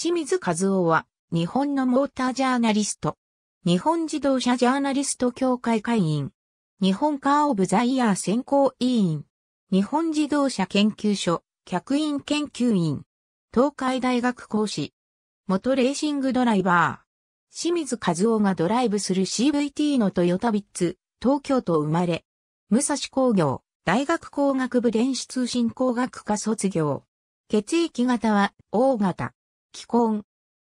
清水和夫は、日本のモータージャーナリスト。日本自動車ジャーナリスト協会会員。日本カーオブザイヤー選考委員。日本自動車研究所、客員研究員。東海大学講師。元レーシングドライバー。清水和夫がドライブする CVT のトヨタビッツ、東京都生まれ。武蔵工業、大学工学部電子通信工学科卒業。血液型は O 型。既婚。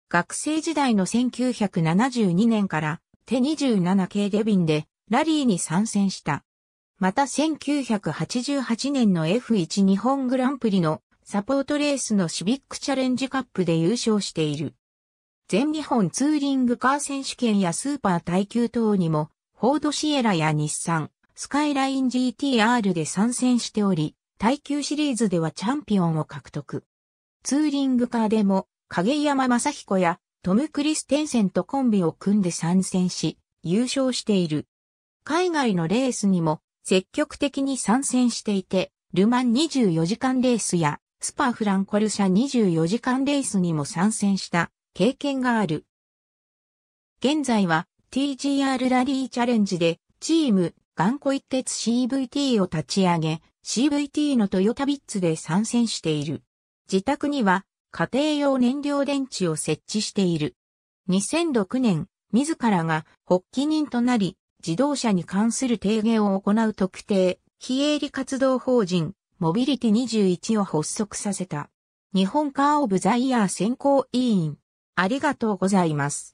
学生時代の1972年から手27系デビンでラリーに参戦した。また1988年の F1 日本グランプリのサポートレースのシビックチャレンジカップで優勝している。全日本ツーリングカー選手権やスーパー耐久等にも、フォードシエラや日産、スカイライン GTR で参戦しており、耐久シリーズではチャンピオンを獲得。ツーリングカーでも影山正彦やトム・クリステンセンとコンビを組んで参戦し、優勝している。海外のレースにも積極的に参戦していて、ルマン24時間レースやスパフランコルシャ24時間レースにも参戦した経験がある。現在は TGR ラリーチャレンジでチーム頑固一徹 CVT を立ち上げ、CVT のトヨタビッツで参戦している。自宅には家庭用燃料電池を設置している。2006年、自らが発起人となり、自動車に関する提言を行う特定、非営利活動法人、モビリティ21を発足させた。日本カーオブザイヤー選考委員。ありがとうございます。